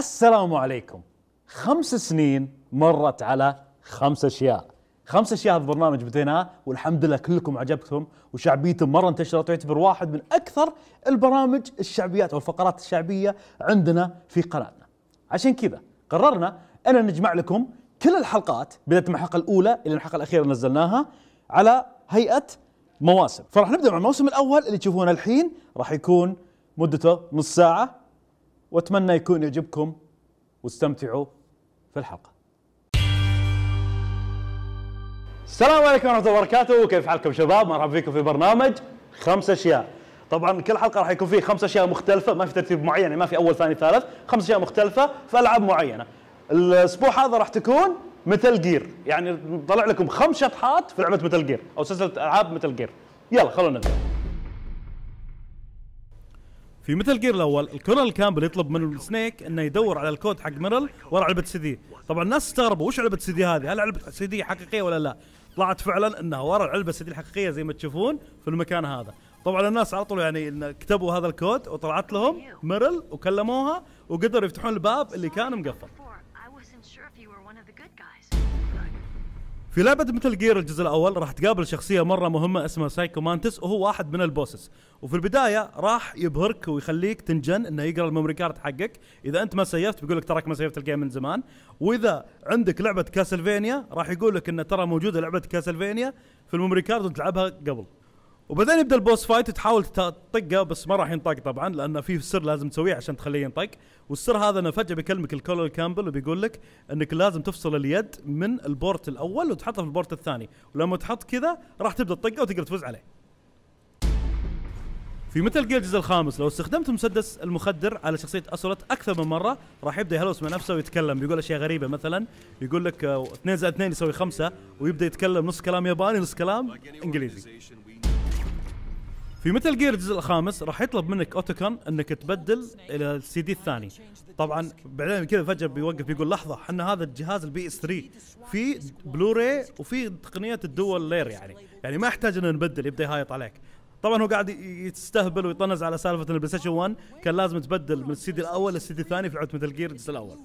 السلام عليكم خمس سنين مرت على خمس اشياء خمس اشياء هذا البرنامج بديناه والحمد لله كلكم عجبتكم وشعبيته مره انتشرت ويعتبر واحد من اكثر البرامج الشعبيات او الفقرات الشعبيه عندنا في قناتنا. عشان كذا قررنا ان نجمع لكم كل الحلقات بدات من الحلقه الاولى الى الحلقه الاخيره نزلناها على هيئه مواسم، فراح نبدا مع الموسم الاول اللي تشوفونه الحين راح يكون مدته نص ساعه واتمنى يكون يعجبكم واستمتعوا في الحلقه السلام عليكم ورحمه الله وبركاته كيف حالكم شباب مرحبا فيكم في برنامج خمس اشياء طبعا كل حلقه راح يكون فيه خمس اشياء مختلفه ما في ترتيب معين يعني ما في اول ثاني ثالث خمس اشياء مختلفه في العاب معينه الاسبوع هذا راح تكون متل جير يعني نطلع لكم خمس شطحات في لعبه متل جير او سلسله العاب متل جير يلا خلونا نبدا في مثل جير الاول الكولونel كامبل يطلب من سنيك انه يدور على الكود حق ميرل ورا علبه سي دي طبعا الناس استغربوا وش علبه سي دي هذه هل علبه سي دي حقيقيه ولا لا طلعت فعلا انها ورا العلبه سي دي الحقيقيه زي ما تشوفون في المكان هذا طبعا الناس على طول يعني كتبوا هذا الكود وطلعت لهم ميرل وكلموها وقدروا يفتحون الباب اللي كان مقفل في لعبة مثل جير الجزء الأول راح تقابل شخصية مرة مهمة اسمها سايكو مانتس وهو واحد من البوسس وفي البداية راح يبهرك ويخليك تنجن انه يقرا الميموري كارد حقك إذا أنت ما سيفت بيقول لك تراك ما سيفت الجيم من زمان وإذا عندك لعبة كاسلفينيا راح يقول لك انه ترى موجودة لعبة كاسلفينيا في الميموري كارد وتلعبها قبل وبعدين يبدا البوس فايت تحاول تطقه بس ما راح ينطق طبعا لان في سر لازم تسويه عشان تخليه ينطق والسر هذا انه فجاه بيكلمك الكولر كامبل وبيقول لك انك لازم تفصل اليد من البورت الاول وتحطها في البورت الثاني ولما تحط كذا راح تبدا تطقه وتقدر تفوز عليه في مثل جير الجزء الخامس لو استخدمت مسدس المخدر على شخصيه اسولت اكثر من مره راح يبدا يهلوس مع نفسه ويتكلم بيقول اشياء غريبه مثلا يقول لك 2 آه، زائد 2 يساوي 5 ويبدا يتكلم نص كلام ياباني نص كلام انجليزي في متل جير الجزء الخامس راح يطلب منك اوتوكان انك تبدل الى السي دي الثاني طبعا بعدين كذا فجاه بيوقف يقول لحظه احنا هذا الجهاز البي اس 3 في بلوراي وفي تقنيه الدول لير يعني يعني ما يحتاج ان نبدل يبدا يهايط عليك طبعا هو قاعد يستهبل ويطنز على سالفه البلاي ستيشن 1 كان لازم تبدل من السي دي الاول للسي دي الثاني في لعبه متل جير الجزء الاول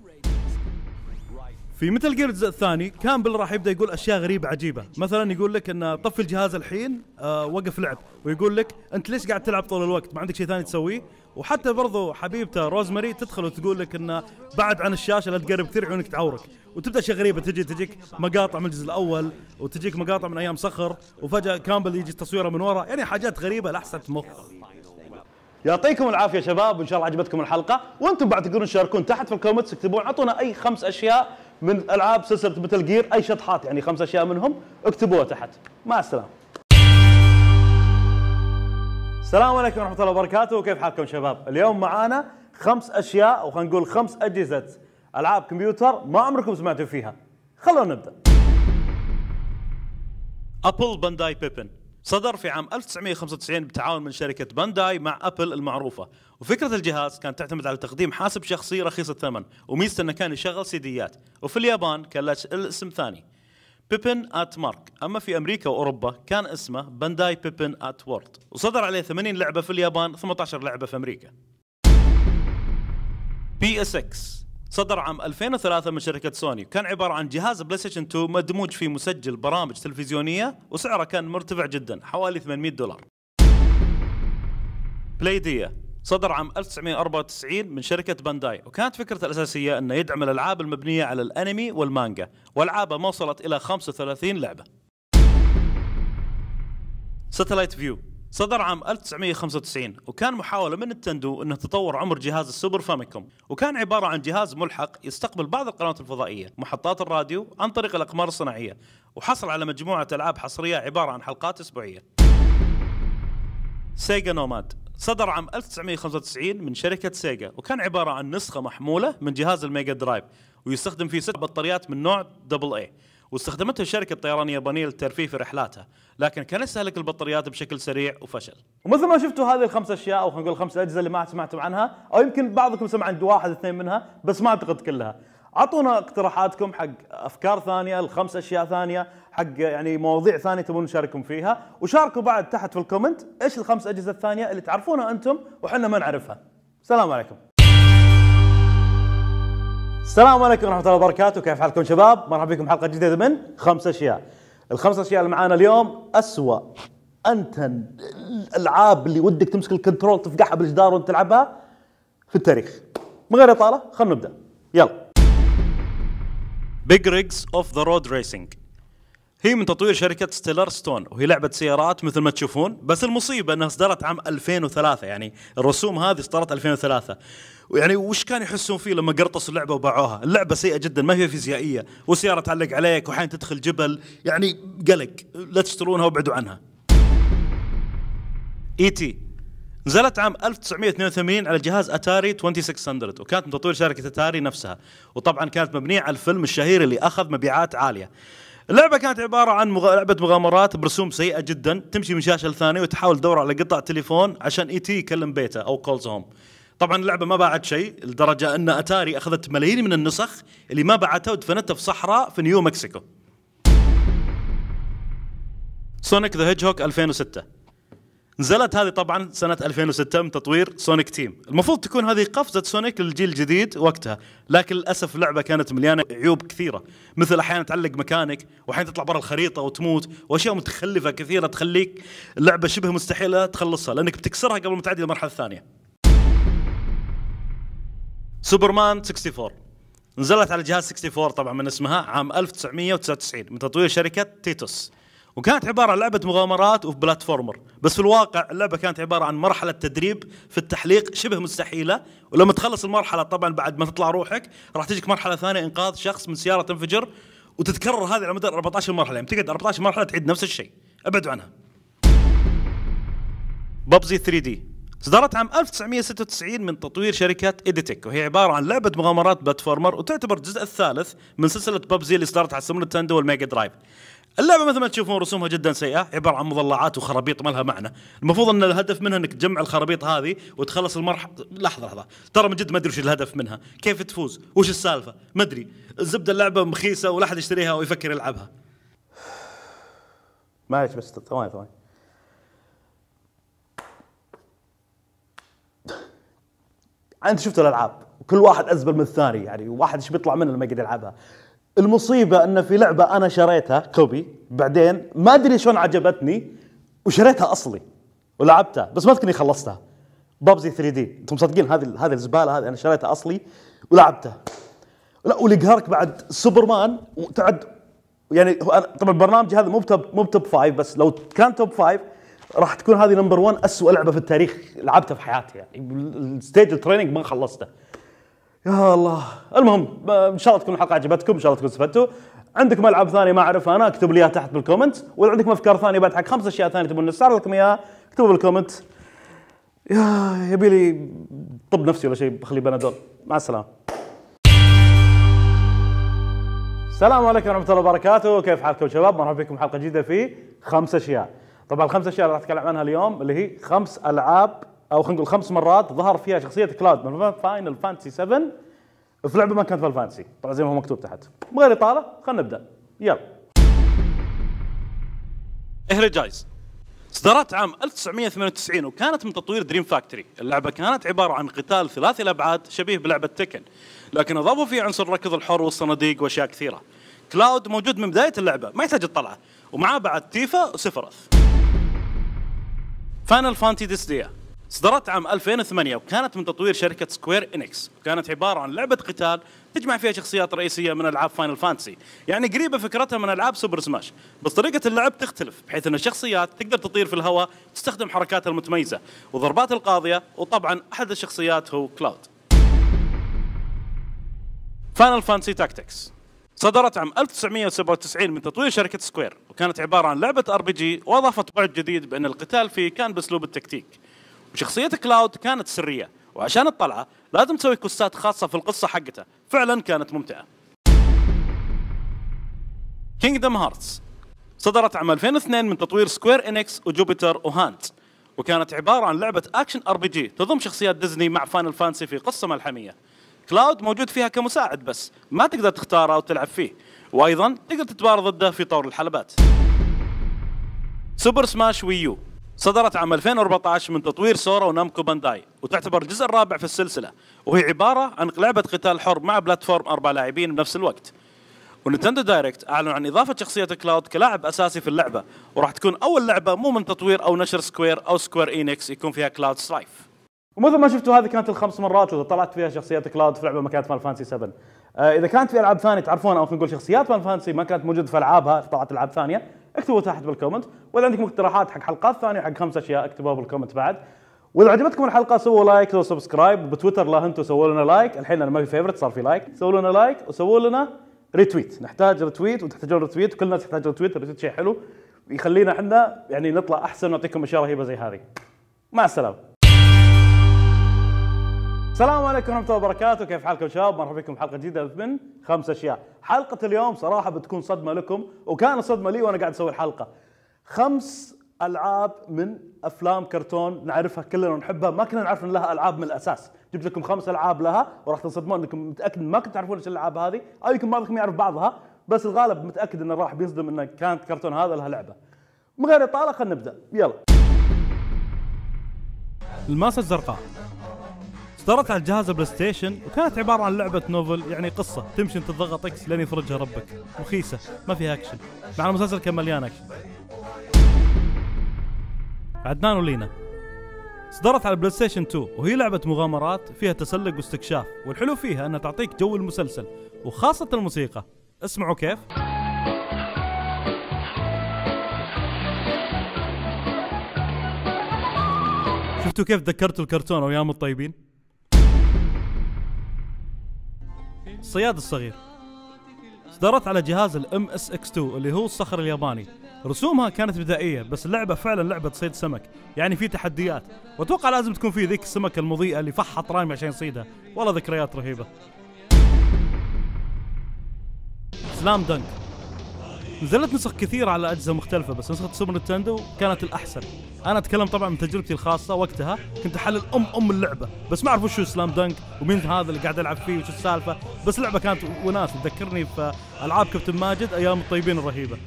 في مثل جير الجزء الثاني كامبل راح يبدا يقول اشياء غريبه عجيبه مثلا يقول لك ان طفي الجهاز الحين آه وقف لعب ويقول لك انت ليش قاعد تلعب طول الوقت ما عندك شيء ثاني تسويه وحتى برضو حبيبته روزماري تدخل وتقول لك انه بعد عن الشاشه لا تقرب كثير عيونك تعورك وتبدا اشياء غريبه تجي تجيك مقاطع من الجزء الاول وتجيك مقاطع من ايام صخر وفجاه كامبل يجي تصويره من ورا يعني حاجات غريبه لحست مخ يعطيكم العافيه شباب وان شاء الله عجبتكم الحلقه وانتم بعد تقدرون تشاركون تحت في الكومنتس تكتبون اعطونا اي خمس اشياء من العاب سلسله متل جير اي شطحات يعني خمس اشياء منهم اكتبوها تحت مع السلامه السلام عليكم ورحمه الله وبركاته وكيف حالكم شباب اليوم معانا خمس اشياء او خلينا نقول خمس اجهزه العاب كمبيوتر ما عمركم سمعتوا فيها خلونا نبدا ابل بانداي بيبن صدر في عام 1995 بتعاون من شركة بانداي مع أبل المعروفة وفكرة الجهاز كانت تعتمد على تقديم حاسب شخصي رخيص الثمن وميزته أنه كان يشغل سيديات وفي اليابان كان له اسم ثاني بيبن ات مارك اما في امريكا واوروبا كان اسمه بانداي بيبن ات وورد وصدر عليه 80 لعبه في اليابان 18 لعبه في امريكا بي اس اكس صدر عام 2003 من شركة سوني كان عبارة عن جهاز بلاي ستيشن 2 مدموج في مسجل برامج تلفزيونية وسعره كان مرتفع جدا حوالي 800 دولار بلايدية صدر عام 1994 من شركة بانداي وكانت فكرته الأساسية أنه يدعم الألعاب المبنية على الأنمي والمانجا والعابه ما وصلت إلى 35 لعبة ساتلايت فيو صدر عام 1995 وكان محاولة من نتندو أنه تطور عمر جهاز السوبر فاميكوم وكان عبارة عن جهاز ملحق يستقبل بعض القنوات الفضائية محطات الراديو عن طريق الأقمار الصناعية وحصل على مجموعة ألعاب حصرية عبارة عن حلقات أسبوعية سيجا نوماد صدر عام 1995 من شركة سيجا وكان عبارة عن نسخة محمولة من جهاز الميجا درايف ويستخدم فيه ست بطاريات من نوع دبل اي واستخدمته الشركة الطيران يابانية للترفيه في رحلاتها لكن كان يستهلك البطاريات بشكل سريع وفشل ومثل ما شفتوا هذه الخمس أشياء أو خلينا نقول الخمس أجهزة اللي ما سمعتم عنها أو يمكن بعضكم سمع عن واحد اثنين منها بس ما أعتقد كلها اعطونا اقتراحاتكم حق افكار ثانيه الخمس اشياء ثانيه حق يعني مواضيع ثانيه تبون نشارككم فيها وشاركوا بعد تحت في الكومنت ايش الخمس اجهزه الثانيه اللي تعرفونها انتم وحنا ما نعرفها السلام عليكم السلام عليكم ورحمة الله وبركاته، كيف حالكم شباب؟ مرحبا بكم حلقة جديدة من خمس أشياء. الخمس أشياء اللي معانا اليوم أسوأ أنتن الألعاب اللي ودك تمسك الكنترول تفقعها بالجدار وأنت تلعبها في التاريخ. من غير إطالة، خلينا نبدأ. يلا. بيج ريجز أوف ذا رود ريسينج هي من تطوير شركة ستيلر ستون وهي لعبة سيارات مثل ما تشوفون بس المصيبة انها اصدرت عام 2003 يعني الرسوم هذه اصدرت 2003 ويعني وش كان يحسون فيه لما قرطسوا اللعبة وباعوها اللعبة سيئة جدا ما هي فيزيائية وسيارة تعلق عليك وحين تدخل جبل يعني قلق لا تشترونها وابعدوا عنها اي e تي نزلت عام 1982 على جهاز اتاري 2600 وكانت من تطوير شركه اتاري نفسها وطبعا كانت مبنيه على الفيلم الشهير اللي اخذ مبيعات عاليه اللعبه كانت عباره عن مغ... لعبه مغامرات برسوم سيئه جدا تمشي من شاشه لثانيه وتحاول تدور على قطع تليفون عشان اي تي يكلم بيته او كولز هوم طبعا اللعبه ما باعت شيء لدرجه ان اتاري اخذت ملايين من النسخ اللي ما باعتها ودفنتها في صحراء في نيو مكسيكو سونيك ذا هيدجهوك 2006 نزلت هذه طبعا سنه 2006 من تطوير سونيك تيم المفروض تكون هذه قفزه سونيك للجيل الجديد وقتها لكن للاسف اللعبه كانت مليانه عيوب كثيره مثل احيانا تعلق مكانك واحيانا تطلع برا الخريطه وتموت واشياء متخلفه كثيره تخليك اللعبه شبه مستحيله تخلصها لانك بتكسرها قبل ما تعدي المرحلة الثانيه سوبرمان 64 نزلت على جهاز 64 طبعا من اسمها عام 1999 من تطوير شركه تيتوس وكانت عباره عن لعبه مغامرات وبلاتفورمر بس في الواقع اللعبه كانت عباره عن مرحله تدريب في التحليق شبه مستحيله ولما تخلص المرحله طبعا بعد ما تطلع روحك راح تجيك مرحله ثانيه انقاذ شخص من سياره تنفجر وتتكرر هذه على مدار 14 مرحله يعني تقعد 14 مرحله تعيد نفس الشيء ابعدوا عنها بابزي 3 دي صدرت عام 1996 من تطوير شركة إيديتك وهي عبارة عن لعبة مغامرات بلاتفورمر وتعتبر الجزء الثالث من سلسلة بابزي اللي صدرت على سمو نتندو والميجا درايف. اللعبه مثل ما تشوفون رسومها جدا سيئه عباره عن مضلعات وخرابيط ما لها معنى المفروض ان الهدف منها انك تجمع الخرابيط هذه وتخلص المرحله لحظه لحظه ترى من جد ما ادري وش الهدف منها كيف تفوز وش السالفه ما ادري الزبده اللعبه مخيسه ولا احد يشتريها ويفكر يلعبها معلش بس ثواني ثواني انت شفت الالعاب وكل واحد ازبل من الثاني يعني واحد ايش بيطلع منه لما يقعد يلعبها المصيبه ان في لعبه انا شريتها كوبي بعدين ما ادري شلون عجبتني وشريتها اصلي ولعبتها بس ما اذكرني خلصتها بابزي 3 دي انتم مصدقين هذه هذه الزباله هذه انا شريتها اصلي ولعبتها لا والقهرك بعد سوبرمان وتعد يعني طبعا برنامجي هذا مو بتب مو بتوب فايف بس لو كان توب فايف راح تكون هذه نمبر 1 اسوء لعبه في التاريخ لعبتها في حياتي يعني الستيج التريننج ما خلصته يا الله المهم ان شاء الله تكون الحلقه عجبتكم ان شاء الله تكون استفدتوا عندكم العاب ثانيه ما اعرفها انا اكتب لي اياها تحت بالكومنت واذا عندكم افكار ثانيه بعد حق خمس اشياء ثانيه تبون نستعرض لكم اياها اكتبوا بالكومنت يا يبي لي طب نفسي ولا شيء بخلي بنادول مع السلامه السلام عليكم ورحمه الله وبركاته كيف حالكم شباب مرحبا بكم حلقه جديده في خمس اشياء طبعا الخمس اشياء اللي راح اتكلم عنها اليوم اللي هي خمس العاب او خلينا نقول خمس مرات ظهر فيها شخصيه كلاود من فاينل فانتسي 7 في لعبه ما كانت فاينل فانتسي طبعا زي ما هو مكتوب تحت من غير اطاله خلينا نبدا يلا اهرجايز صدرت عام 1998 وكانت من تطوير دريم فاكتوري اللعبه كانت عباره عن قتال ثلاثي الابعاد شبيه بلعبه تكن لكن اضافوا فيه عنصر ركض الحر والصناديق واشياء كثيره كلاود موجود من بدايه اللعبه ما يحتاج تطلعه ومعاه بعد تيفا وسفرث فاينل فانتي ديسديا صدرت عام 2008 وكانت من تطوير شركة سكوير إنكس وكانت عبارة عن لعبة قتال تجمع فيها شخصيات رئيسية من ألعاب فاينل فانتسي يعني قريبة فكرتها من ألعاب سوبر سماش بس طريقة اللعب تختلف بحيث أن الشخصيات تقدر تطير في الهواء تستخدم حركاتها المتميزة وضربات القاضية وطبعا أحد الشخصيات هو كلاود فاينل فانتسي تاكتكس صدرت عام 1997 من تطوير شركة سكوير وكانت عبارة عن لعبة ار بي جي وأضافت بعد جديد بأن القتال فيه كان بأسلوب التكتيك وشخصيه كلاود كانت سريه وعشان الطلعه لازم تسوي كوستات خاصه في القصه حقته فعلا كانت ممتعه كينجدم هارتس صدرت عام 2002 من تطوير سكوير انكس وجوبيتر وهانت وكانت عباره عن لعبه اكشن ار بي جي تضم شخصيات ديزني مع فان الفانسي في قصه ملحميه كلاود موجود فيها كمساعد بس ما تقدر تختاره وتلعب فيه وايضا تقدر تتبارى ضده في طور الحلبات سوبر سماش وي يو صدرت عام 2014 من تطوير سورا ونامكو بانداي وتعتبر الجزء الرابع في السلسله وهي عباره عن لعبه قتال حر مع بلاتفورم اربع لاعبين بنفس الوقت ونتندو دايركت اعلن عن اضافه شخصيه كلاود كلاعب اساسي في اللعبه وراح تكون اول لعبه مو من تطوير او نشر سكوير او سكوير اينكس يكون فيها كلاود سلايف ومثل ما شفتوا هذه كانت الخمس مرات اللي طلعت فيها شخصيات كلاود في لعبه ما كانت مال فانسي 7 آه، اذا كانت في العاب ثانيه تعرفون او خلينا نقول شخصيات مال فانسي ما كانت موجوده في العابها طلعت العاب ثانيه اكتبوا تحت بالكومنت واذا عندكم اقتراحات حق حلقات ثانيه حق خمس اشياء اكتبوها بالكومنت بعد واذا عجبتكم الحلقه سووا لايك وسبسكرايب بتويتر لا انتم سووا لنا لايك الحين انا ما في فيفرت صار في لايك سووا لنا لايك وسووا لنا ريتويت نحتاج ريتويت وتحتاجون ريتويت وكل الناس تحتاج ريتويت ريتويت شيء حلو يخلينا احنا يعني نطلع احسن ونعطيكم اشياء رهيبه زي هذه مع السلامه السلام عليكم ورحمة الله وبركاته، كيف حالكم شباب؟ مرحبا بكم حلقة جديدة من خمس أشياء، حلقة اليوم صراحة بتكون صدمة لكم وكانت صدمة لي وأنا قاعد أسوي الحلقة. خمس ألعاب من أفلام كرتون نعرفها كلنا ونحبها، ما كنا نعرف إن لها ألعاب من الأساس، جبت لكم خمس ألعاب لها وراح تنصدمون إنكم متأكد ما كنتوا تعرفون إيش الألعاب هذه، أو يمكن بعضكم يعرف بعضها، بس الغالب متأكد إنه راح بيصدم إنه كانت كرتون هذا لها لعبة. من غير إطالة خلينا نبدأ، يلا. الماسة الزرقاء صدرت على الجهاز بلاي ستيشن وكانت عباره عن لعبه نوفل يعني قصه تمشي انت تضغط اكس لين يفرجها ربك رخيصه ما فيها اكشن مع المسلسل كان مليان اكشن عدنان ولينا صدرت على البلاي ستيشن 2 وهي لعبة مغامرات فيها تسلق واستكشاف والحلو فيها انها تعطيك جو المسلسل وخاصة الموسيقى اسمعوا كيف شفتوا كيف ذكرتوا الكرتون ايام الطيبين الصياد الصغير اصدرت على جهاز الام اس اكس 2 اللي هو الصخر الياباني رسومها كانت بدائيه بس اللعبه فعلا لعبه صيد سمك يعني في تحديات واتوقع لازم تكون في ذيك السمكه المضيئه اللي فحط رامي عشان يصيدها والله ذكريات رهيبه سلام دنك نزلت نسخ كثيرة على اجهزه مختلفه بس نسخه سوبر نتندو كانت الاحسن انا اتكلم طبعا من تجربتي الخاصه وقتها كنت احلل ام ام اللعبه بس ما اعرف وش سلام دنك ومين هذا اللي قاعد العب فيه وش السالفه بس اللعبه كانت وناس تذكرني في العاب كابتن ماجد ايام الطيبين الرهيبه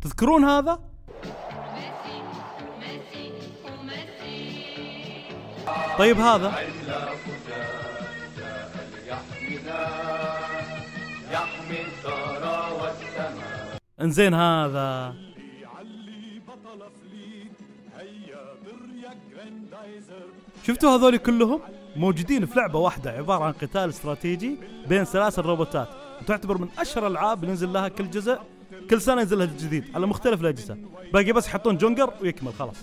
تذكرون هذا طيب هذا انزين هذا شفتوا هذول كلهم موجودين في لعبه واحده عباره عن قتال استراتيجي بين سلاسل روبوتات تعتبر من اشهر الالعاب اللي ينزل لها كل جزء كل سنه ينزل لها جديد على مختلف الاجهزه باقي بس يحطون جونجر ويكمل خلاص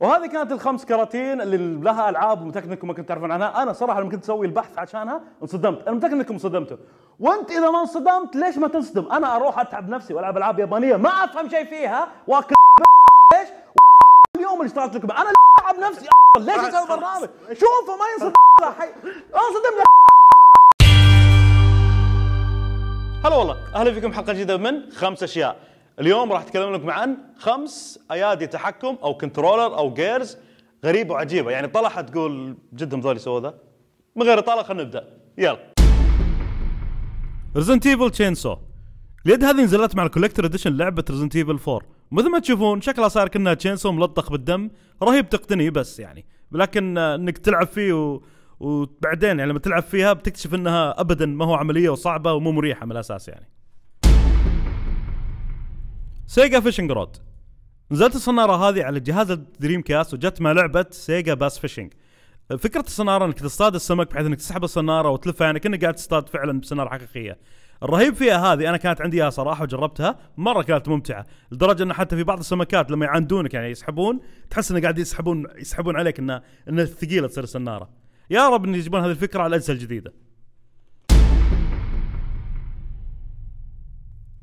وهذه كانت الخمس كراتين اللي لها العاب متاكد انكم ما كنتوا تعرفون عنها انا صراحه لما كنت اسوي البحث عشانها انصدمت انا متاكد انكم انصدمتوا وانت اذا ما انصدمت ليش ما تنصدم انا اروح اتعب نفسي والعب العاب يابانيه ما افهم شيء فيها واكل ليش اليوم اللي اشتغلت لكم انا العب نفسي ليش اسوي برنامج شوفه ما ينصدم انصدم هلا والله اهلا فيكم حلقه جديده من خمس اشياء اليوم راح اتكلم لكم عن خمس ايادي تحكم او كنترولر او جيرز غريبه وعجيبه يعني طلع تقول جدهم ذولي سووا ذا من غير طلع خلينا نبدا يلا ريزنت ايفل سو اليد هذه نزلت مع الكوليكتر اديشن لعبه ريزنت ايفل 4 مثل ما تشوفون شكلها صار كنا سو ملطخ بالدم رهيب تقتني بس يعني لكن آه، انك تلعب فيه و... وبعدين يعني لما تلعب فيها بتكتشف انها ابدا ما هو عمليه وصعبه ومو مريحه من الاساس يعني سيجا فيشنج رود نزلت الصناره هذه على جهاز الدريم كاست وجت مع لعبه سيجا باس فيشنج فكره الصناره انك تصطاد السمك بحيث انك تسحب الصناره وتلفها يعني كانك قاعد تصطاد فعلا بسناره حقيقيه الرهيب فيها هذه انا كانت عندي اياها صراحه وجربتها مره كانت ممتعه لدرجه ان حتى في بعض السمكات لما يعاندونك يعني يسحبون تحس انه قاعد يسحبون يسحبون عليك انه انه ثقيله تصير السناره يا رب ان يجيبون هذه الفكره على الاجهزه الجديده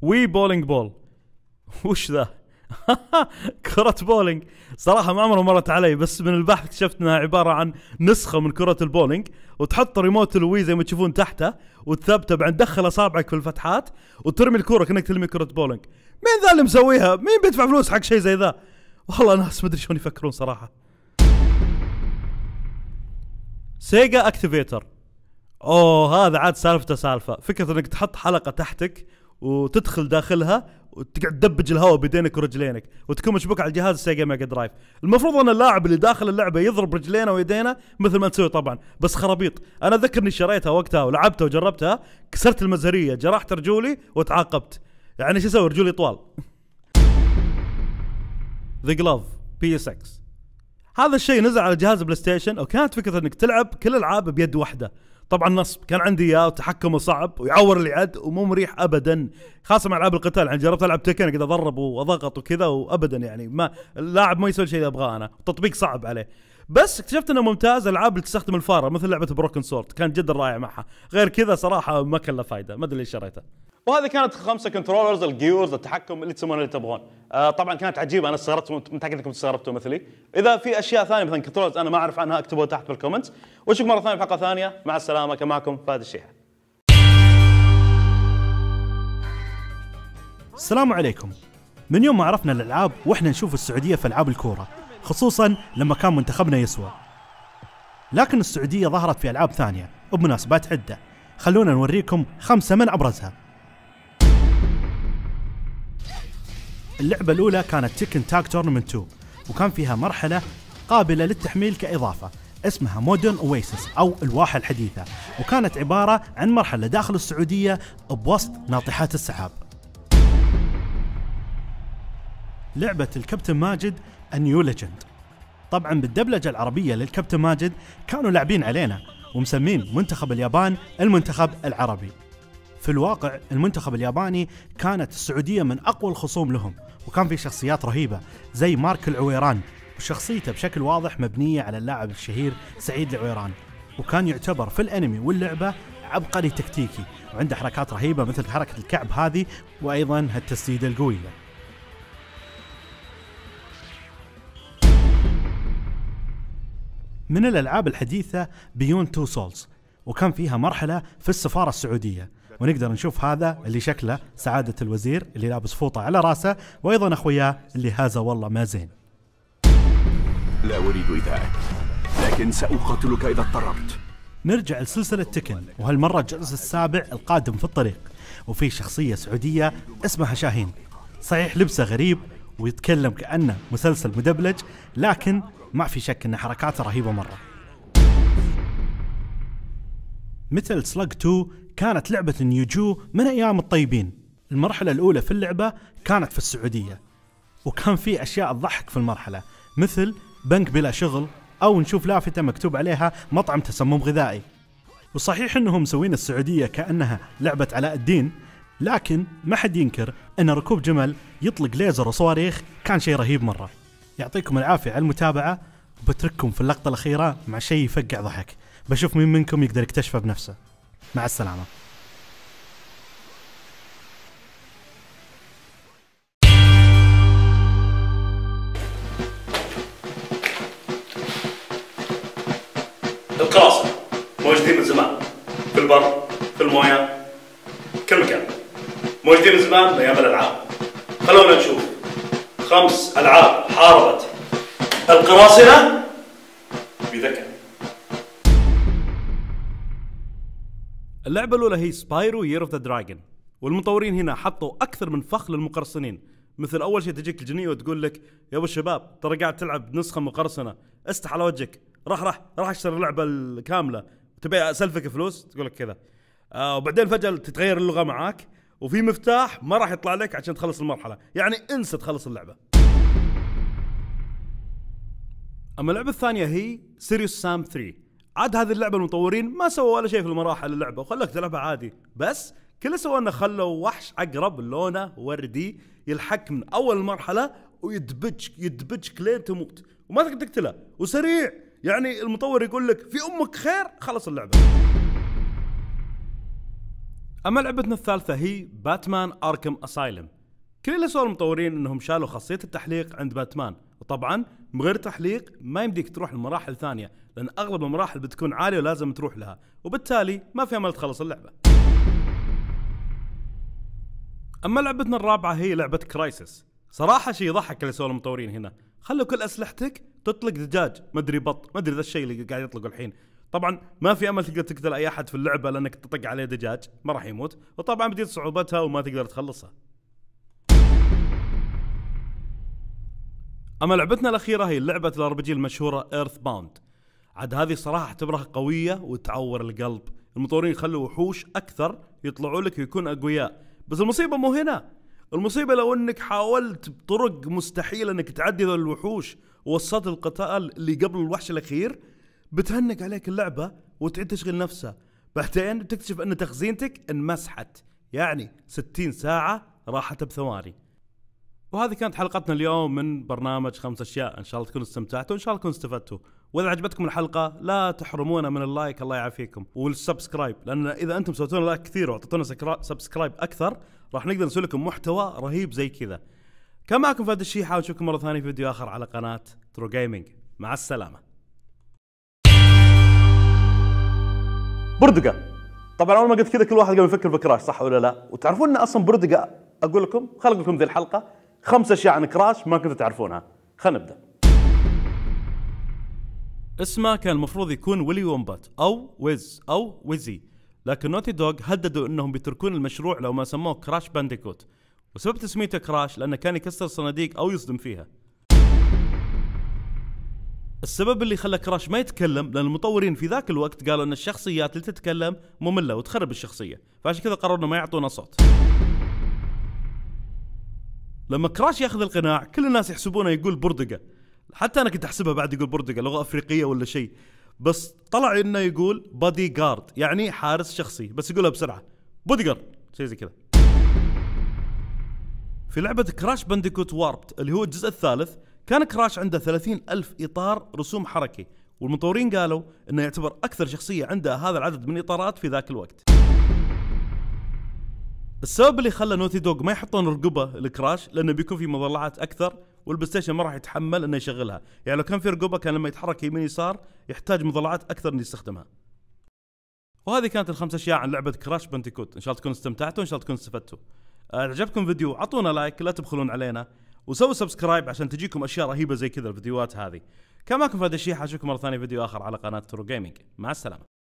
وي بولينج بول وش ذا كرة بولينج صراحة ما عمره مرت علي بس من البحث اكتشفت انها عبارة عن نسخة من كرة البولينج وتحط ريموت الوي زي ما تشوفون تحته وتثبته بعدين تدخل اصابعك في الفتحات وترمي الكرة كانك ترمي كرة بولينج مين ذا اللي مسويها؟ مين بيدفع فلوس حق شيء زي ذا؟ والله ناس مدري شلون يفكرون صراحة سيجا اكتيفيتر اوه هذا عاد سالفته سالفة فكرة انك تحط حلقة تحتك وتدخل داخلها وتقعد تدبج الهواء بيدينك ورجلينك وتكون مشبوك على الجهاز سيجا ميجا درايف المفروض ان اللاعب اللي داخل اللعبه يضرب رجلينه ويدينه مثل ما تسوي طبعا بس خرابيط انا اذكر اني شريتها وقتها ولعبتها وجربتها كسرت المزهريه جرحت رجولي وتعاقبت يعني شو اسوي رجولي طوال ذا جلوف بي اس اكس هذا الشيء نزل على جهاز بلاي ستيشن وكانت فكره انك تلعب كل الالعاب بيد واحده طبعا نصب كان عندي اياه وتحكمه صعب ويعور اليد ومو مريح ابدا خاصه مع العاب القتال يعني جربت العب تكن كذا اضرب واضغط وكذا وابدا يعني ما اللاعب ما يسوي الشيء اللي ابغاه انا التطبيق صعب عليه بس اكتشفت انه ممتاز العاب اللي تستخدم الفاره مثل لعبه بروكن سورد كان جدا رائع معها غير كذا صراحه ما كان له فايده ما ادري ليش شريته وهذه كانت خمسه كنترولرز الجيورز التحكم اللي تسمونه اللي تبغون آه طبعا كانت عجيبه انا استغربت متاكد انكم استغربتوا مثلي اذا في اشياء ثانيه مثلا كنترولرز انا ما اعرف عنها اكتبوها تحت بالكومنتس واشوفكم مره ثانيه في حلقه ثانيه مع السلامه كان معكم فهد الشيحه السلام عليكم من يوم ما عرفنا الالعاب واحنا نشوف السعوديه في العاب الكوره خصوصا لما كان منتخبنا يسوى لكن السعوديه ظهرت في العاب ثانيه وبمناسبات عده خلونا نوريكم خمسه من ابرزها اللعبة الأولى كانت تيكن تاك تورنمنت 2 وكان فيها مرحلة قابلة للتحميل كإضافة اسمها مودرن اويسس او الواحة الحديثة وكانت عبارة عن مرحلة داخل السعودية بوسط ناطحات السحاب لعبة الكابتن ماجد نيو ليجند طبعا بالدبلجة العربية للكابتن ماجد كانوا لاعبين علينا ومسمين منتخب اليابان المنتخب العربي في الواقع المنتخب الياباني كانت السعودية من أقوى الخصوم لهم وكان في شخصيات رهيبة زي مارك العويران وشخصيته بشكل واضح مبنية على اللاعب الشهير سعيد العويران وكان يعتبر في الأنمي واللعبة عبقري تكتيكي وعنده حركات رهيبة مثل حركة الكعب هذه وأيضا هالتسديدة القوية من الألعاب الحديثة بيون تو سولز وكان فيها مرحلة في السفارة السعودية ونقدر نشوف هذا اللي شكله سعادة الوزير اللي لابس فوطة على راسه وأيضا أخوياه اللي هذا والله ما زين لا أريد إذاك لكن سأقاتلك إذا اضطررت نرجع لسلسلة تكن وهالمرة الجزء السابع القادم في الطريق وفي شخصية سعودية اسمها شاهين صحيح لبسه غريب ويتكلم كأنه مسلسل مدبلج لكن ما في شك أن حركاته رهيبة مرة مثل سلاج 2 كانت لعبة نيوجو من أيام الطيبين المرحلة الأولى في اللعبة كانت في السعودية وكان في أشياء تضحك في المرحلة مثل بنك بلا شغل أو نشوف لافتة مكتوب عليها مطعم تسمم غذائي وصحيح أنهم سوين السعودية كأنها لعبة علاء الدين لكن ما حد ينكر أن ركوب جمل يطلق ليزر وصواريخ كان شيء رهيب مرة يعطيكم العافية على المتابعة وبترككم في اللقطة الأخيرة مع شيء يفقع ضحك بشوف مين منكم يقدر يكتشفه بنفسه مع السلامه القراصنة موجودين من زمان في البر في المويه كل مكان موجودين من زمان من ايام الالعاب خلونا نشوف خمس العاب حاربت القراصنه بذكر اللعبة الأولى هي سبايرو يير اوف ذا دراجون والمطورين هنا حطوا أكثر من فخ للمقرصنين مثل أول شيء تجيك الجنية وتقول لك يا أبو الشباب ترى قاعد تلعب نسخة مقرصنة استح على وجهك راح راح راح اشتري اللعبة الكاملة تبي أسلفك فلوس تقول لك كذا آه وبعدين فجأة تتغير اللغة معاك وفي مفتاح ما راح يطلع لك عشان تخلص المرحلة يعني انسى تخلص اللعبة أما اللعبة الثانية هي سيريوس سام 3 عاد هذه اللعبه المطورين ما سووا ولا شيء في المراحل اللعبه وخلوك تلعبها عادي بس كل سووا انه خلوا وحش عقرب لونه وردي يلحق من اول مرحله ويدبجك يدبجك لين تموت وما تقدر تقتله وسريع يعني المطور يقول لك في امك خير خلص اللعبه اما لعبتنا الثالثه هي باتمان اركم اسايلم كل اللي سووا المطورين انهم شالوا خاصيه التحليق عند باتمان وطبعا من غير تحليق ما يمديك تروح لمراحل ثانيه لان اغلب المراحل بتكون عاليه ولازم تروح لها وبالتالي ما في امل تخلص اللعبه اما لعبتنا الرابعه هي لعبه كرايسس صراحه شيء يضحك اللي سووا المطورين هنا خلوا كل اسلحتك تطلق دجاج ما ادري بط ما ادري ذا الشيء اللي قاعد يطلق الحين طبعا ما في امل تقدر تقتل اي احد في اللعبه لانك تطق عليه دجاج ما راح يموت وطبعا بتزيد صعوبتها وما تقدر تخلصها اما لعبتنا الاخيره هي لعبه الار بي جي المشهوره ايرث باوند عاد هذه صراحه اعتبرها قويه وتعور القلب المطورين خلوا وحوش اكثر يطلعوا لك ويكون اقوياء بس المصيبه مو هنا المصيبه لو انك حاولت بطرق مستحيله انك تعدي ذول الوحوش ووصلت القتال اللي قبل الوحش الاخير بتهنق عليك اللعبه وتعيد تشغيل نفسها بعدين بتكتشف ان تخزينتك انمسحت يعني 60 ساعه راحت بثواني وهذه كانت حلقتنا اليوم من برنامج خمس اشياء ان شاء الله تكونوا استمتعتوا وان شاء الله تكونوا استفدتوا واذا عجبتكم الحلقه لا تحرمونا من اللايك الله يعافيكم والسبسكرايب لان اذا انتم سويتونا لايك كثير واعطيتونا سبسكرايب اكثر راح نقدر نسوي لكم محتوى رهيب زي كذا كان معكم فهد الشيحه ونشوفكم مره ثانيه في فيديو اخر على قناه ترو جيمنج مع السلامه بردقه طبعا اول ما قلت كذا كل واحد قام يفكر بكراش صح ولا لا وتعرفون ان اصلا بردقه اقول لكم خلق لكم ذي الحلقه خمس اشياء عن كراش ما كنتوا تعرفونها خلينا نبدا اسمه كان المفروض يكون ويلي وومبات او ويز او ويزي لكن نوتي دوغ هددوا انهم بيتركون المشروع لو ما سموه كراش بانديكوت وسبب تسميته كراش لانه كان يكسر صناديق او يصدم فيها السبب اللي خلى كراش ما يتكلم لان المطورين في ذاك الوقت قالوا ان الشخصيات اللي تتكلم ممله وتخرب الشخصيه فعشان كذا قرروا ما يعطونا صوت لما كراش ياخذ القناع كل الناس يحسبونه يقول بردقه حتى انا كنت احسبها بعد يقول بردقه لغه افريقيه ولا شيء بس طلع انه يقول بادي جارد يعني حارس شخصي بس يقولها بسرعه بوديجر شيء زي كذا في لعبة كراش بانديكوت واربت اللي هو الجزء الثالث كان كراش عنده 30 ألف إطار رسوم حركي والمطورين قالوا انه يعتبر اكثر شخصيه عندها هذا العدد من الاطارات في ذاك الوقت السبب اللي خلى نوتي دوغ ما يحطون رقبه لكراش لانه بيكون في مضلعات اكثر والبلايستيشن ما راح يتحمل انه يشغلها، يعني لو كان في رقبه كان لما يتحرك يمين يسار يحتاج مضلعات اكثر انه يستخدمها. وهذه كانت الخمس اشياء عن لعبه كراش بنتيكوت، ان شاء الله تكونوا استمتعتوا وان شاء الله تكونوا استفدتوا. آه، عجبكم الفيديو اعطونا لايك لا تبخلون علينا وسووا سبسكرايب عشان تجيكم اشياء رهيبه زي كذا الفيديوهات هذه. كان معكم فهد الشيح اشوفكم مره ثانيه فيديو اخر على قناه ترو جيمنج، مع السلامه.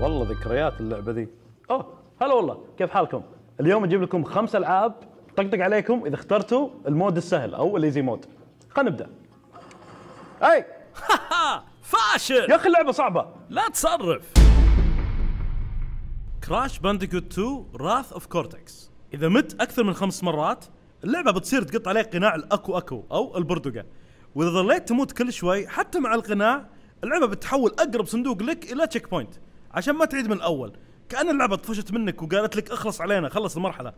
والله ذكريات اللعبه ذي اوه هلا والله كيف حالكم؟ اليوم نجيب لكم خمس العاب طقطق عليكم اذا اخترتوا المود السهل او الايزي مود خلينا نبدا اي فاشل يا اخي اللعبه صعبه لا تصرف كراش بانديكوت 2 راث اوف كورتكس اذا مت اكثر من خمس مرات اللعبه بتصير تقط عليك قناع الاكو اكو او البردقه واذا ظليت تموت كل شوي حتى مع القناع اللعبه بتحول اقرب صندوق لك الى تشيك بوينت عشان ما تعيد من الاول كان اللعبه طفشت منك وقالت لك اخلص علينا خلص المرحله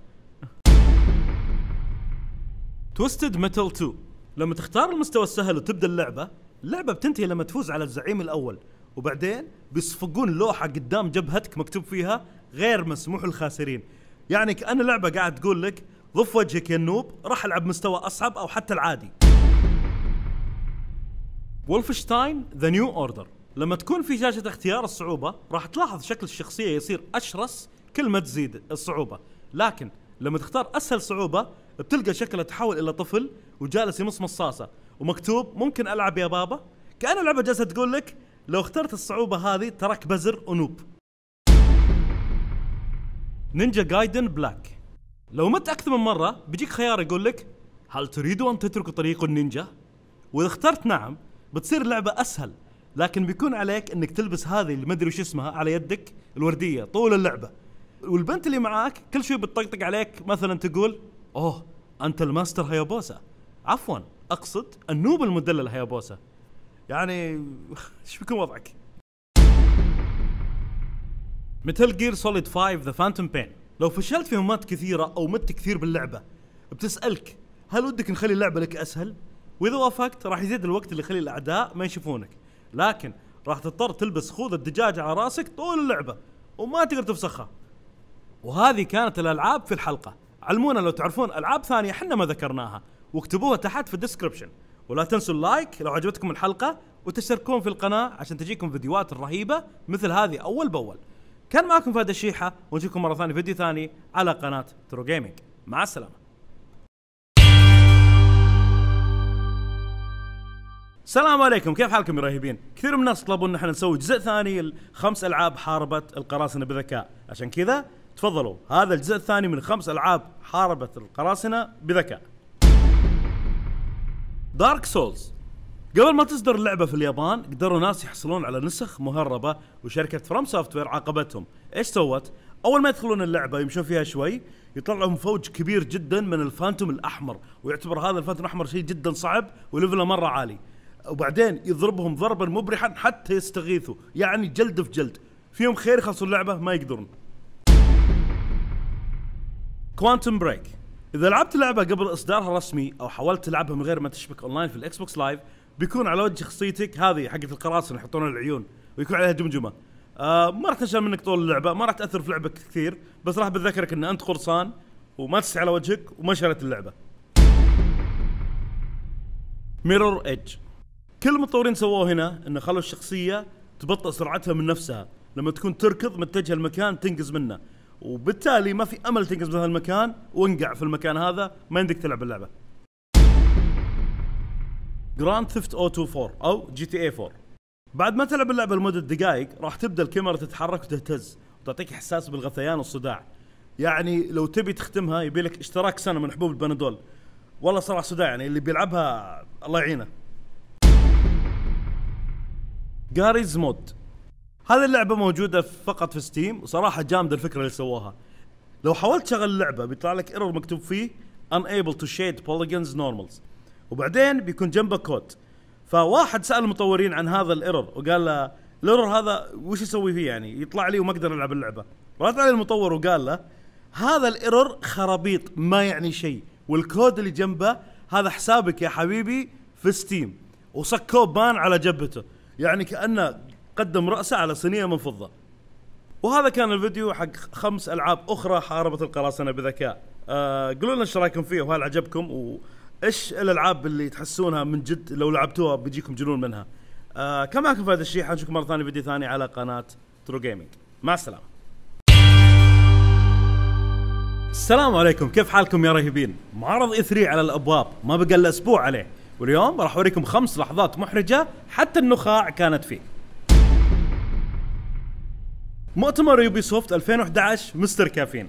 توستد ميتال 2 لما تختار المستوى السهل وتبدا اللعبه اللعبه بتنتهي لما تفوز على الزعيم الاول وبعدين بيصفقون لوحه قدام جبهتك مكتوب فيها غير مسموح الخاسرين يعني كان اللعبه قاعد تقول لك ضف وجهك يا نوب راح العب مستوى اصعب او حتى العادي وولفشتاين ذا نيو اوردر لما تكون في شاشه اختيار الصعوبه راح تلاحظ شكل الشخصيه يصير اشرس كل ما تزيد الصعوبه لكن لما تختار اسهل صعوبه بتلقى شكله تحول الى طفل وجالس يمص مصاصه ومكتوب ممكن العب يا بابا كان اللعبه جالسه تقول لك لو اخترت الصعوبه هذه تراك بزر ونوب نينجا جايدن بلاك لو مت اكثر من مره بيجيك خيار يقول لك هل تريد ان تترك طريق النينجا واذا اخترت نعم بتصير اللعبه اسهل لكن بيكون عليك انك تلبس هذه اللي ما ادري وش اسمها على يدك الورديه طول اللعبه والبنت اللي معاك كل شوي بتطقطق عليك مثلا تقول اوه انت الماستر هيابوسا عفوا اقصد النوب المدلل هيابوسا يعني ايش بيكون وضعك؟ متل جير سوليد 5 ذا فانتوم بين لو فشلت في مهمات كثيره او مت كثير باللعبه بتسالك هل ودك نخلي اللعبه لك اسهل؟ واذا وافقت راح يزيد الوقت اللي يخلي الاعداء ما يشوفونك لكن راح تضطر تلبس خوذه الدجاج على راسك طول اللعبه وما تقدر تفسخها وهذه كانت الالعاب في الحلقه علمونا لو تعرفون العاب ثانيه حنا ما ذكرناها واكتبوها تحت في الديسكربشن ولا تنسوا اللايك لو عجبتكم الحلقه وتشتركون في القناه عشان تجيكم فيديوهات رهيبه مثل هذه اول باول كان معكم فهد الشيحه ونجيكم مره ثانيه فيديو ثاني على قناه ترو جيمنج مع السلامه السلام عليكم كيف حالكم يا رهيبين؟ كثير من الناس طلبوا ان احنا نسوي جزء ثاني لخمس العاب حاربت القراصنه بذكاء، عشان كذا تفضلوا هذا الجزء الثاني من خمس العاب حاربت القراصنه بذكاء. دارك سولز قبل ما تصدر اللعبه في اليابان قدروا ناس يحصلون على نسخ مهربه وشركه فروم سوفت وير عاقبتهم، ايش سوت؟ اول ما يدخلون اللعبه يمشون فيها شوي يطلع لهم فوج كبير جدا من الفانتوم الاحمر ويعتبر هذا الفانتوم الاحمر شيء جدا صعب وليفله مره عالي وبعدين يضربهم ضربا مبرحا حتى يستغيثوا يعني جلد في جلد فيهم خير يخلصوا اللعبه ما يقدرون كوانتم بريك اذا لعبت لعبه قبل اصدارها الرسمي او حاولت تلعبها من غير ما تشبك اونلاين في الاكس بوكس لايف بيكون على وجه شخصيتك هذه حقت القراصنه يحطونها العيون ويكون عليها جمجمه آه ما راح تنشال منك طول اللعبه ما راح تاثر في لعبك كثير بس راح بتذكرك ان انت قرصان وما تسعى على وجهك وما شالت اللعبه ميرور ايدج كل المطورين سووه هنا انه خلوا الشخصيه تبطئ سرعتها من نفسها لما تكون تركض متجهه المكان تنقز منه وبالتالي ما في امل تنقز من هذا المكان وانقع في المكان هذا ما يمديك تلعب اللعبه جراند ثيفت اوتو 4 او جي تي اي 4 بعد ما تلعب اللعبه لمده دقائق راح تبدا الكاميرا تتحرك وتهتز وتعطيك احساس بالغثيان والصداع يعني لو تبي تختمها يبي لك اشتراك سنه من حبوب البنادول والله صراحه صداع يعني اللي بيلعبها الله يعينه جاريز مود هذه اللعبه موجوده فقط في ستيم وصراحه جامده الفكره اللي سووها لو حاولت تشغل اللعبه بيطلع لك ايرور مكتوب فيه unable to shade polygons normals وبعدين بيكون جنبه كود فواحد سال المطورين عن هذا الايرور وقال له الايرور هذا وش يسوي فيه يعني يطلع لي وما اقدر العب اللعبه رد عليه المطور وقال له هذا الايرور خرابيط ما يعني شيء والكود اللي جنبه هذا حسابك يا حبيبي في ستيم وصكوه بان على جبته يعني كانه قدم راسه على صينيه من فضه وهذا كان الفيديو حق خمس العاب اخرى حاربت القراصنه بذكاء آه قولوا لنا ايش رايكم فيه وهل عجبكم وايش الالعاب اللي تحسونها من جد لو لعبتوها بيجيكم جنون منها آه كان معكم في هذا الشيء حنشوفكم مره ثانيه فيديو ثاني على قناه ترو جيمنج مع السلامه السلام عليكم كيف حالكم يا رهيبين معرض اثري على الابواب ما بقى الا اسبوع عليه واليوم راح اوريكم خمس لحظات محرجه حتى النخاع كانت فيه مؤتمر يوبي سوفت 2011 مستر كافين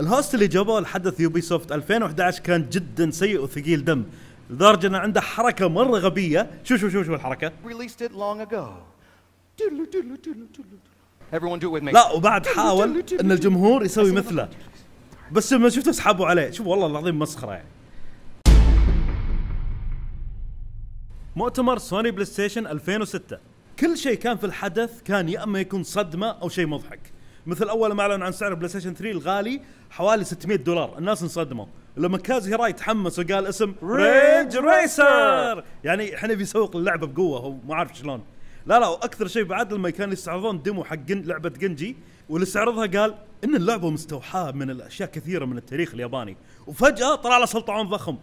الهوست اللي جابوه لحدث يوبي سوفت 2011 كان جدا سيء وثقيل دم لدرجه انه عنده حركه مره غبيه شو شو شو شو الحركه لا وبعد حاول ان الجمهور يسوي مثله بس لما شفته سحبوا عليه شوف والله العظيم مسخره يعني مؤتمر سوني بلاي ستيشن 2006 كل شيء كان في الحدث كان يا اما يكون صدمه او شيء مضحك مثل اول ما اعلن عن سعر بلاي ستيشن 3 الغالي حوالي 600 دولار الناس انصدموا لما كاز هيراي تحمس وقال اسم رينج ريسر يعني احنا بيسوق اللعبه بقوه هو ما عارف شلون لا لا واكثر شيء بعد لما كانوا يستعرضون ديمو حق لعبه جنجي واللي استعرضها قال ان اللعبه مستوحاه من الاشياء كثيره من التاريخ الياباني وفجاه طلع له سلطعون ضخم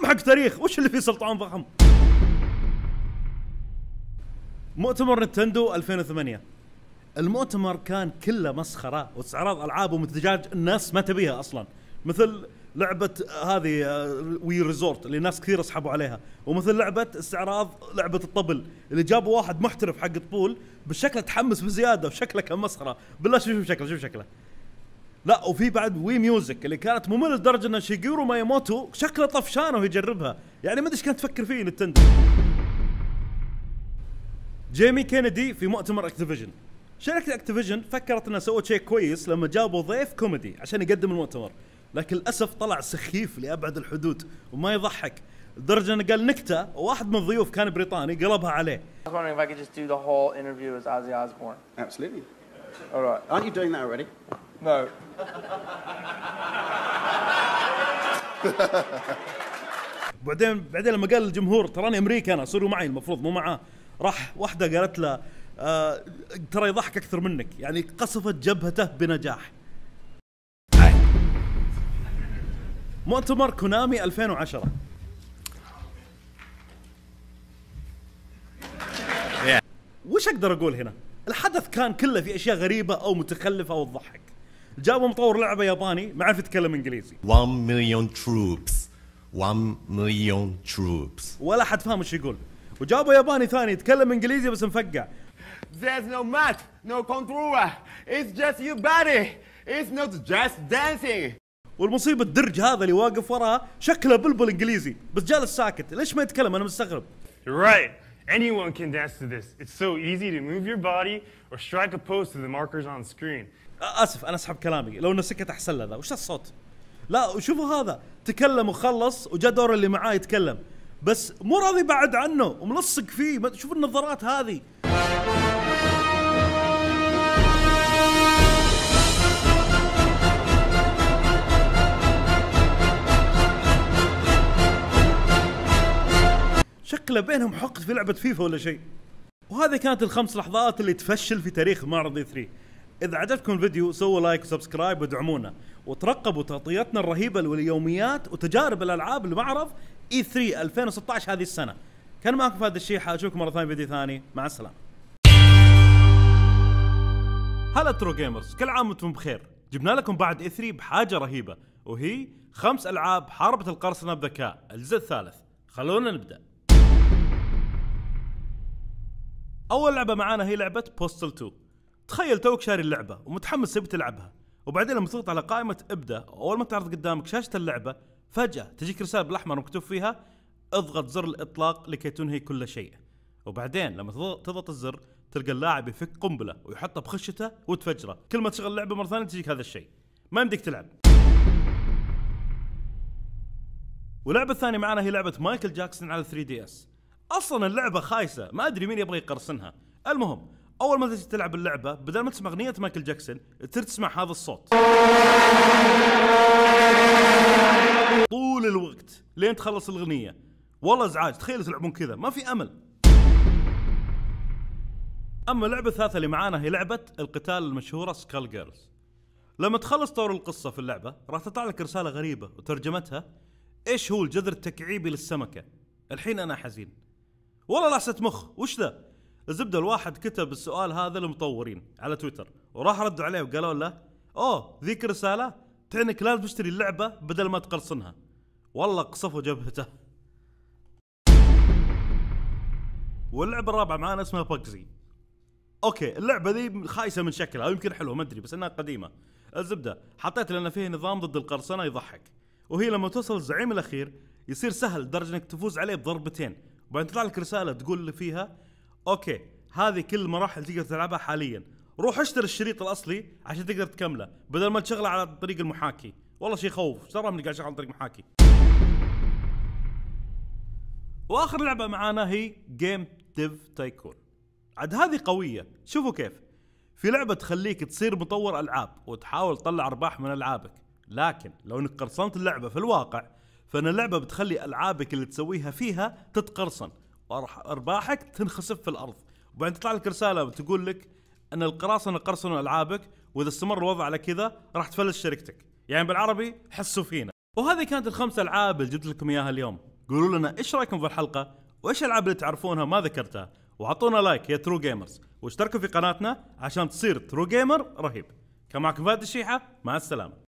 امحق تاريخ وش اللي فيه سلطعون ضخم مؤتمر نتندو 2008 المؤتمر كان كله مسخره واستعراض العاب ومنتجات الناس ما تبيها اصلا مثل لعبه هذه وي آه، ريزورت اللي ناس كثير اسحبوا عليها ومثل لعبه استعراض لعبه الطبل اللي جابوا واحد محترف حق طبول بالشكل تحمس بزياده وشكله كان مسخره بالله شوف شوف شكله شوف شكله لا وفي بعد وي ميوزك اللي كانت ممله لدرجه ان شيجيرو مايموتو شكله طفشان وهو يجربها يعني ما ادري ايش كانت تفكر فيه نتندو جيمي كينيدي في مؤتمر اكتيفيجن شركه اكتيفيجن فكرت انها سوت شيء كويس لما جابوا ضيف كوميدي عشان يقدم المؤتمر لكن للاسف طلع سخيف لابعد الحدود وما يضحك لدرجه انه قال نكته وواحد من الضيوف كان بريطاني قلبها عليه. I was wondering if I could just do the whole interview Absolutely. Aren't you doing that already? No. بعدين بعدين لما قال للجمهور تراني امريكي انا صيروا معي المفروض مو معاه راح واحده قالت له آه ترى يضحك اكثر منك يعني قصفت جبهته بنجاح مؤتمر كونامي 2010 وش اقدر اقول هنا؟ الحدث كان كله في اشياء غريبه او متخلفه او تضحك. جابوا مطور لعبه ياباني ما عرف يتكلم انجليزي. 1 مليون تروبس 1 مليون تروبس ولا حد فاهم ايش يقول. وجابوا ياباني ثاني يتكلم انجليزي بس مفقع There's no mat, no controller. It's just your body. It's not just dancing. والمصيبة الدرج هذا اللي واقف وراه شكله بلبل انجليزي بس جالس ساكت ليش ما يتكلم انا مستغرب Right. Anyone can dance to this. It's so easy to move your body or strike a pose to the markers on the screen. اسف انا اسحب كلامي لو انه سكت احسن له ذا وش الصوت لا وشوفوا هذا تكلم وخلص وجا دور اللي معاه يتكلم بس مو راضي بعد عنه وملصق فيه شوف النظارات هذه شكله بينهم حقد في لعبه فيفا ولا شيء وهذه كانت الخمس لحظات اللي تفشل في تاريخ معرض 3 اذا عجبكم الفيديو سووا لايك وسبسكرايب وادعمونا وترقبوا تغطيتنا الرهيبه لليوميات وتجارب الالعاب المعرض اي 3 2016 هذه السنه كان معكم فهد الشيحة اشوفكم مره ثانيه فيديو ثاني مع السلامه هلا ترو جيمرز كل عام وانتم بخير جبنا لكم بعد اي e 3 بحاجه رهيبه وهي خمس العاب حاربت القرصنه بذكاء الجزء الثالث خلونا نبدا اول لعبه معانا هي لعبه بوستل 2 تخيل توك شاري اللعبه ومتحمس تبي تلعبها وبعدين لما تضغط على قائمه ابدا اول ما تعرض قدامك شاشه اللعبه فجاه تجيك رساله بالاحمر مكتوب فيها اضغط زر الاطلاق لكي تنهي كل شيء وبعدين لما تضغط الزر تلقى اللاعب يفك قنبله ويحطها بخشته وتفجره كل ما تشغل اللعبه مره ثانيه تجيك هذا الشيء ما يمديك تلعب واللعبه الثانيه معنا هي لعبه مايكل جاكسون على 3 دي اس اصلا اللعبه خايسه ما ادري مين يبغى يقرصنها المهم اول ما تجي تلعب اللعبه بدل ما تسمع اغنيه مايكل جاكسون تصير تسمع هذا الصوت طول الوقت لين تخلص الاغنيه والله ازعاج تخيل تلعبون كذا ما في امل اما اللعبه الثالثه اللي معانا هي لعبه القتال المشهوره سكال جيرلز لما تخلص طور القصه في اللعبه راح تطلع لك رساله غريبه وترجمتها ايش هو الجذر التكعيبي للسمكه الحين انا حزين والله لحسه مخ وش ذا الزبده الواحد كتب السؤال هذا للمطورين على تويتر وراح ردوا عليه وقالوا له اوه ذيك رساله تعنك لازم تشتري اللعبه بدل ما تقرصنها والله قصفوا جبهته واللعبه الرابعه معانا اسمها بجزي اوكي اللعبه ذي خايسه من شكلها او يمكن حلوه ما ادري بس انها قديمه الزبده حطيت لان فيه نظام ضد القرصنه يضحك وهي لما توصل الزعيم الاخير يصير سهل لدرجه انك تفوز عليه بضربتين وبعدين تطلع لك رساله تقول اللي فيها اوكي هذه كل المراحل تقدر تلعبها حاليا روح اشتري الشريط الاصلي عشان تقدر تكمله بدل ما تشغله على طريق المحاكي والله شيء يخوف ايش من قاعد اشغل عن طريق محاكي واخر لعبه معانا هي جيم ديف تايكون عاد هذه قويه شوفوا كيف في لعبه تخليك تصير مطور العاب وتحاول تطلع ارباح من العابك لكن لو انك قرصنت اللعبه في الواقع فان اللعبه بتخلي العابك اللي تسويها فيها تتقرصن وارباحك تنخسف في الارض وبعدين تطلع لك رساله بتقول لك ان القراصنه قرصنوا العابك واذا استمر الوضع على كذا راح تفلس شركتك يعني بالعربي حسوا فينا وهذه كانت الخمس العاب اللي جبت لكم اياها اليوم قولوا لنا ايش رايكم في الحلقه وايش الالعاب اللي تعرفونها ما ذكرتها واعطونا لايك يا ترو جيمرز واشتركوا في قناتنا عشان تصير ترو جيمر رهيب كان معكم فهد الشيحه مع السلامه